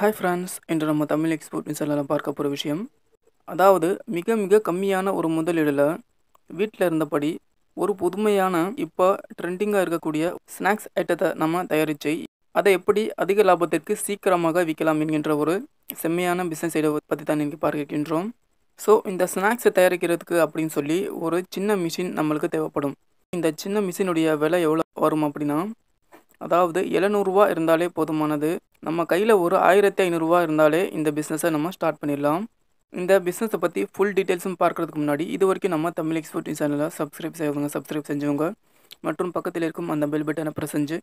hi friends இன்று நம்ம Tamil export நியூஸில் பார்க்க போகிற விஷயம் அதாவது மிக மிக கம்மியான ஒரு முதலீடில் வீட்டில் இருந்தபடி ஒரு புதுமையான இப்போ ட்ரெண்டிங்காக இருக்கக்கூடிய ஸ்நாக்ஸ் ஐட்டத்தை நம்ம தயாரித்து அதை எப்படி அதிக லாபத்திற்கு சீக்கிரமாக விற்கலாம் என்கின்ற ஒரு செம்மையான பிஸ்னஸ் ஐடியா பற்றி தான் இன்றைக்கி பார்க்கின்றோம் ஸோ இந்த ஸ்நாக்ஸை தயாரிக்கிறதுக்கு அப்படின்னு சொல்லி ஒரு சின்ன மிஷின் நம்மளுக்கு தேவைப்படும் இந்த சின்ன மிஷினுடைய விலை எவ்வளோ வரும் அப்படின்னா அதாவது எழுநூறுவா இருந்தாலே போதுமானது நம்ம கையில் ஒரு ஆயிரத்தி ஐநூறுரூவா இருந்தாலே இந்த பிஸ்னஸை நம்ம ஸ்டார்ட் பண்ணிடலாம் இந்த பிஸ்னஸை பற்றி ஃபுல் டீட்டெயில்ஸும் பார்க்குறதுக்கு முன்னாடி இது வரைக்கும் நம்ம தமிழ் எக்ஸ்போர்ட் சேனலில் சப்ஸ்கிரைப் செய்வங்க சப்ஸ்கிரைப் செஞ்சவங்க மற்றும் பக்கத்தில் இருக்கும் அந்த பெல் பட்டனை ப்ரெஸ் செஞ்சு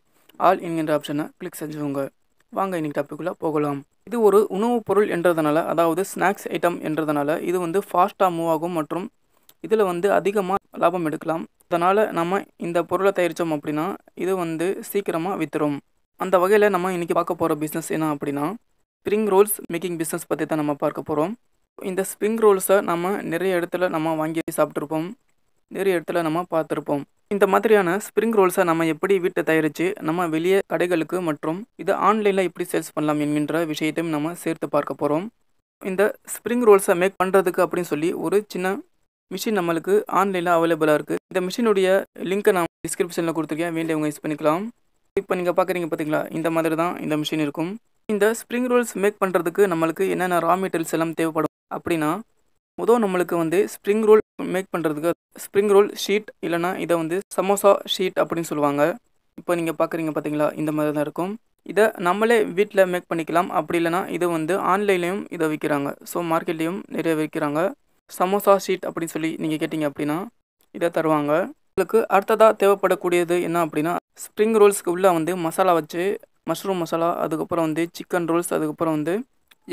ஆல் என்கின்ற ஆப்ஷனை கிளிக் செஞ்சவங்க வாங்க இன்னைக்கு டாப்பிக்குள்ளே போகலாம் இது ஒரு உணவுப் பொருள் என்றதுனால அதாவது ஸ்நாக்ஸ் ஐட்டம் என்றதுனால இது வந்து ஃபாஸ்ட்டாக மூவ் ஆகும் மற்றும் இதில் வந்து அதிகமாக லாபம் எடுக்கலாம் அதனால் நம்ம இந்த பொருளை தயாரித்தோம் அப்படின்னா இது வந்து சீக்கிரமாக வித்துரும் அந்த வகையில் நம்ம இன்றைக்கி பார்க்க போகிற பிஸ்னஸ் என்ன அப்படின்னா ஸ்ப்ரிங் ரோல்ஸ் மேக்கிங் பிஸ்னஸ் பற்றி தான் நம்ம பார்க்க போகிறோம் இந்த ஸ்ப்ரிங் ரோல்ஸை நம்ம நிறைய இடத்துல நம்ம வாங்கி சாப்பிட்ருப்போம் நிறைய இடத்துல நம்ம பார்த்துருப்போம் இந்த மாதிரியான ஸ்ப்ரிங் ரோல்ஸை நம்ம எப்படி வீட்டை தயாரித்து நம்ம வெளியே கடைகளுக்கு மற்றும் இது ஆன்லைனில் எப்படி சேல்ஸ் பண்ணலாம் என்கின்ற விஷயத்தையும் நம்ம சேர்த்து பார்க்க போகிறோம் இந்த ஸ்ப்ரிங் ரோல்ஸை மேக் பண்ணுறதுக்கு அப்படின்னு சொல்லி ஒரு சின்ன மிஷின் நம்மளுக்கு ஆன்லைனில் அவைலபிளாக இருக்குது இந்த மிஷினுடைய லிங்க்கை நான் டிஸ்கிரிப்ஷனில் கொடுத்துருக்கேன் வேண்டியவங்க யூஸ் பண்ணிக்கலாம் இப்போ நீங்கள் பார்க்குறீங்க பார்த்தீங்களா இந்த மாதிரி தான் இந்த மிஷின் இருக்கும் இந்த ஸ்ப்ரிங் ரோல்ஸ் மேக் பண்ணுறதுக்கு நம்மளுக்கு என்னென்ன ரா மெட்டீரியல்ஸ் எல்லாம் தேவைப்படும் அப்படின்னா முதல் நம்மளுக்கு வந்து ஸ்ப்ரிங் ரோல் மேக் பண்ணுறதுக்கு ஸ்ப்ரிங் ரோல் ஷீட் இல்லைனா இதை வந்து சமோசா ஷீட் அப்படின்னு சொல்லுவாங்க இப்போ நீங்கள் பார்க்குறீங்க பார்த்தீங்களா இந்த மாதிரி தான் இருக்கும் இதை நம்மளே வீட்டில் மேக் பண்ணிக்கலாம் அப்படி இல்லைனா இது வந்து ஆன்லைன்லேயும் இதை விற்கிறாங்க ஸோ மார்க்கெட்லேயும் நிறைய விற்கிறாங்க சமோசா ஷீட் அப்படின்னு சொல்லி நீங்கள் கேட்டிங்க அப்படின்னா இதை தருவாங்க உங்களுக்கு அடுத்ததாக தேவைப்படக்கூடியது என்ன அப்படின்னா ஸ்ப்ரிங் ரோல்ஸ்க்கு உள்ளே வந்து மசாலா வச்சு மஷ்ரூம் மசாலா அதுக்கப்புறம் வந்து சிக்கன் ரோல்ஸ் அதுக்கப்புறம் வந்து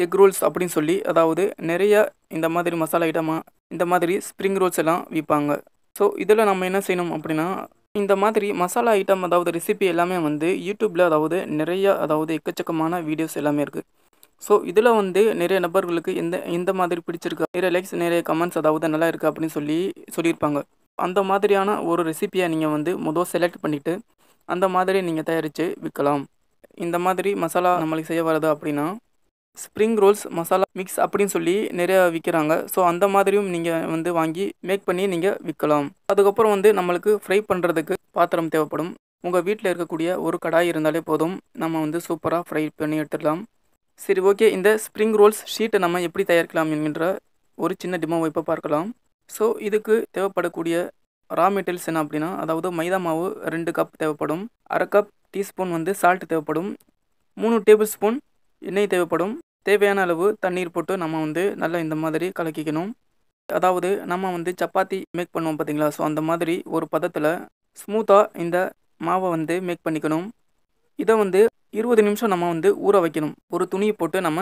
எக் ரோல்ஸ் அப்படின்னு சொல்லி அதாவது நிறைய இந்த மாதிரி மசாலா ஐட்டமாக இந்த மாதிரி ஸ்ப்ரிங் ரோல்ஸ் எல்லாம் விற்பாங்க ஸோ இதில் நம்ம என்ன செய்யணும் அப்படின்னா இந்த மாதிரி மசாலா ஐட்டம் அதாவது ரெசிபி எல்லாமே வந்து யூடியூப்பில் அதாவது நிறைய அதாவது எக்கச்சக்கமான வீடியோஸ் எல்லாமே இருக்குது ஸோ இதில் வந்து நிறைய நபர்களுக்கு இந்த இந்த மாதிரி பிடிச்சிருக்கு நிறைய லைக்ஸ் நிறைய கமெண்ட்ஸ் அதாவது நல்லா இருக்குது அப்படின்னு சொல்லி சொல்லியிருப்பாங்க அந்த மாதிரியான ஒரு ரெசிப்பியை நீங்கள் வந்து முதல் செலக்ட் பண்ணிவிட்டு அந்த மாதிரி நீங்கள் தயாரித்து விற்கலாம் இந்த மாதிரி மசாலா நம்மளுக்கு செய்ய வர்றது அப்படின்னா ஸ்ப்ரிங் ரோல்ஸ் மசாலா மிக்ஸ் அப்படின்னு சொல்லி நிறையா விற்கிறாங்க ஸோ அந்த மாதிரியும் நீங்கள் வந்து வாங்கி மேக் பண்ணி நீங்கள் விற்கலாம் அதுக்கப்புறம் வந்து நம்மளுக்கு ஃப்ரை பண்ணுறதுக்கு பாத்திரம் தேவைப்படும் உங்கள் வீட்டில் இருக்கக்கூடிய ஒரு கடாய் இருந்தாலே போதும் நம்ம வந்து சூப்பராக ஃப்ரை பண்ணி எடுத்துடலாம் சரி ஓகே இந்த ஸ்ப்ரிங் ரோல்ஸ் ஷீட்டை நம்ம எப்படி தயாரிக்கலாம் என்கின்ற ஒரு சின்ன டிமோவை இப்போ பார்க்கலாம் ஸோ இதுக்கு தேவைப்படக்கூடிய ரா மெட்டீரியல்ஸ் என்ன அப்படின்னா அதாவது மைதா மாவு ரெண்டு கப் தேவைப்படும் அரை கப் டீஸ்பூன் வந்து சால்ட் தேவைப்படும் மூணு டேபிள் ஸ்பூன் எண்ணெய் தேவைப்படும் தேவையான அளவு தண்ணீர் போட்டு நம்ம வந்து நல்லா இந்த மாதிரி கலக்கிக்கணும் அதாவது நம்ம வந்து சப்பாத்தி மேக் பண்ணுவோம் பார்த்தீங்களா ஸோ அந்த மாதிரி ஒரு பதத்தில் ஸ்மூத்தாக இந்த மாவை வந்து மேக் பண்ணிக்கணும் இதை வந்து இருபது நிமிஷம் நம்ம வந்து ஊற வைக்கணும் ஒரு துணியை போட்டு நம்ம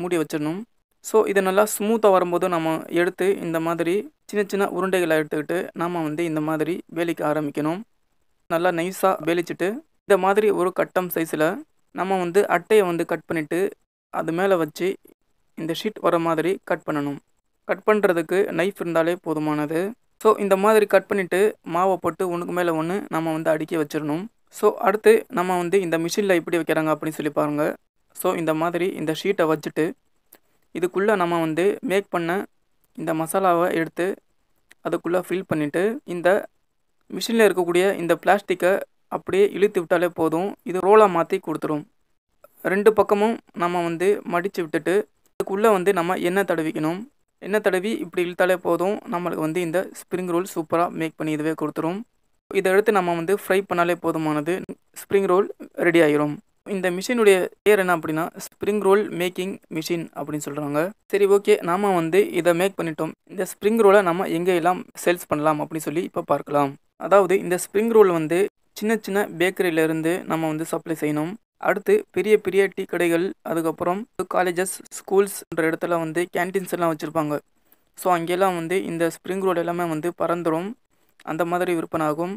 மூடி வச்சிடணும் ஸோ இது நல்லா ஸ்மூத்தாக வரும்போது நம்ம எடுத்து இந்த மாதிரி சின்ன சின்ன உருண்டைகளை எடுத்துக்கிட்டு நாம் வந்து இந்த மாதிரி வேலிக்க ஆரம்பிக்கணும் நல்லா நைஸாக வேலிச்சிட்டு இந்த மாதிரி ஒரு கட்டம் சைஸில் நம்ம வந்து அட்டையை வந்து கட் பண்ணிவிட்டு அது மேலே வச்சு இந்த ஷீட் வர மாதிரி கட் பண்ணணும் கட் பண்ணுறதுக்கு நைஃப் இருந்தாலே போதுமானது ஸோ இந்த மாதிரி கட் பண்ணிவிட்டு மாவை போட்டு ஒன்றுக்கு மேலே ஒன்று நம்ம வந்து அடுக்கி வச்சிடணும் ஸோ அடுத்து நம்ம வந்து இந்த மிஷினில் எப்படி வைக்கிறாங்க அப்படின்னு சொல்லி பாருங்கள் ஸோ இந்த மாதிரி இந்த ஷீட்டை வச்சுட்டு இதுக்குள்ளே நம்ம வந்து மேக் பண்ண இந்த மசாலாவை எடுத்து அதுக்குள்ளே ஃபில் பண்ணிவிட்டு இந்த மிஷினில் இருக்கக்கூடிய இந்த பிளாஸ்டிக்கை அப்படியே இழுத்து விட்டாலே போதும் இது ரோலாக மாற்றி கொடுத்துரும் ரெண்டு பக்கமும் நம்ம வந்து மடித்து விட்டுட்டு இதுக்குள்ளே வந்து நம்ம எண்ணெய் தடவிக்கணும் எண்ணெய் தடவி இப்படி இழுத்தாலே போதும் நம்மளுக்கு வந்து இந்த ஸ்ப்ரிங் ரோல் சூப்பராக மேக் பண்ணி இதுவே கொடுத்துரும் இதை எடுத்து நம்ம வந்து ஃப்ரை பண்ணாலே போதுமானது ஸ்ப்ரிங் ரோல் ரெடி ஆகிரும் இந்த மிஷினுடைய பேர் என்ன அப்படின்னா ஸ்ப்ரிங் ரோல் மேக்கிங் மிஷின் அப்படின்னு சொல்கிறாங்க சரி ஓகே நாம் வந்து இதை மேக் பண்ணிட்டோம் இந்த ஸ்ப்ரிங் ரோலை நம்ம எங்கே எல்லாம் சேல்ஸ் பண்ணலாம் அப்படின்னு சொல்லி இப்போ பார்க்கலாம் அதாவது இந்த ஸ்ப்ரிங் ரோல் வந்து சின்ன சின்ன பேக்கரியிலேருந்து நம்ம வந்து சப்ளை செய்யணும் அடுத்து பெரிய பெரிய டீ கடைகள் அதுக்கப்புறம் காலேஜஸ் ஸ்கூல்ஸ்ன்ற இடத்துல வந்து கேன்டீன்ஸ் எல்லாம் வச்சுருப்பாங்க ஸோ அங்கெல்லாம் வந்து இந்த ஸ்ப்ரிங் ரோல் எல்லாமே வந்து பறந்துடும் அந்த மாதிரி விற்பனை ஆகும்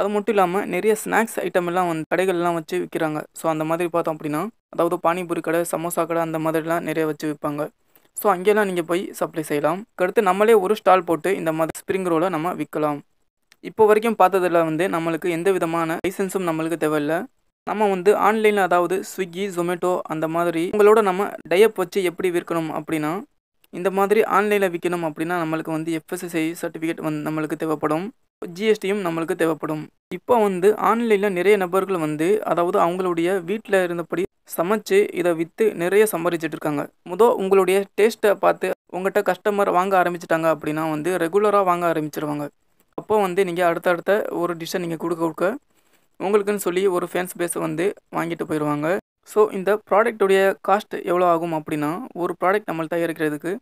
அது மட்டும் இல்லாமல் நிறைய ஸ்நாக்ஸ் ஐட்டம் எல்லாம் வந்து கடைகள்லாம் வச்சு விற்கிறாங்க ஸோ அந்த மாதிரி பார்த்தோம் அப்படின்னா அதாவது பானிபூரி கடை சமோசா கடை அந்த மாதிரிலாம் நிறைய வச்சு விற்பாங்க ஸோ அங்கெல்லாம் நீங்கள் போய் சப்ளை செய்யலாம் அடுத்து நம்மளே ஒரு ஸ்டால் போட்டு இந்த மாதிரி ஸ்ப்ரிங் ரோலை நம்ம விற்கலாம் இப்போ வரைக்கும் பார்த்ததில் வந்து நம்மளுக்கு எந்த விதமான லைசன்ஸும் நம்மளுக்கு தேவையில்லை நம்ம வந்து ஆன்லைனில் அதாவது ஸ்விக்கி ஜொமேட்டோ அந்த மாதிரி உங்களோட நம்ம டையப் வச்சு எப்படி விற்கணும் அப்படின்னா இந்த மாதிரி ஆன்லைனில் விற்கணும் அப்படின்னா நம்மளுக்கு வந்து எஃப்எஸ்எஸ்ஐ சர்டிஃபிகேட் வந்து நம்மளுக்கு தேவைப்படும் ஜிஎஸ்டியும் நம்மளுக்கு தேவைப்படும் இப்போ வந்து ஆன்லைனில் நிறைய நபர்கள் வந்து அதாவது அவங்களுடைய வீட்டில் இருந்தபடி சமைச்சு இதை விற்று நிறைய சம்பாதிச்சுட்டு இருக்காங்க முதல் உங்களுடைய டேஸ்ட்டை பார்த்து உங்கள்கிட்ட கஸ்டமர் வாங்க ஆரம்பிச்சிட்டாங்க அப்படின்னா வந்து ரெகுலராக வாங்க ஆரம்பிச்சிருவாங்க அப்போ வந்து நீங்கள் அடுத்தடுத்த ஒரு டிஷ்ஷை நீங்கள் கொடுக்க கொடுக்க உங்களுக்குன்னு சொல்லி ஒரு ஃபேன்ஸ் பேஸை வந்து வாங்கிட்டு போயிடுவாங்க ஸோ இந்த ப்ராடக்ட்டுடைய காஸ்ட் எவ்வளோ ஆகும் அப்படின்னா ஒரு ப்ராடக்ட் நம்மளை தயாரிக்கிறதுக்கு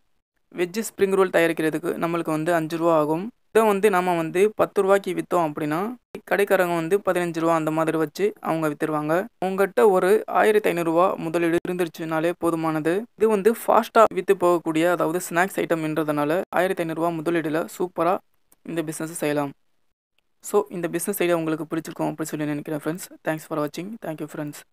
வெஜ்ஜு ஸ்ப்ரிங் ரோல் தயாரிக்கிறதுக்கு நம்மளுக்கு வந்து அஞ்சு ரூபா ஆகும் இதை வந்து நம்ம வந்து பத்து ரூபாய்க்கு விற்றோம் அப்படின்னா கடைக்காரங்க வந்து பதினஞ்சு ரூபா அந்த மாதிரி வச்சு அவங்க வித்துருவாங்க உங்ககிட்ட ஒரு ஆயிரத்தி ஐநூறுரூவா முதலீடு இருந்துருச்சுனாலே போதுமானது இது வந்து ஃபாஸ்ட்டாக விற்று போகக்கூடிய அதாவது ஸ்நாக்ஸ் ஐட்டம்ன்றதுனால ஆயிரத்தி ஐநூறுரூவா முதலீடில் சூப்பராக இந்த பிஸ்னஸை செய்யலாம் ஸோ இந்த பிஸ்னஸ் ஐடியா உங்களுக்கு பிடிச்சிருக்கோம் அப்படின்னு சொல்லி நினைக்கிறேன் ஃப்ரெண்ட்ஸ் தேங்க்ஸ் ஃபார் வாட்சிங் தேங்க்யூ ஃப்ரெண்ட்ஸ்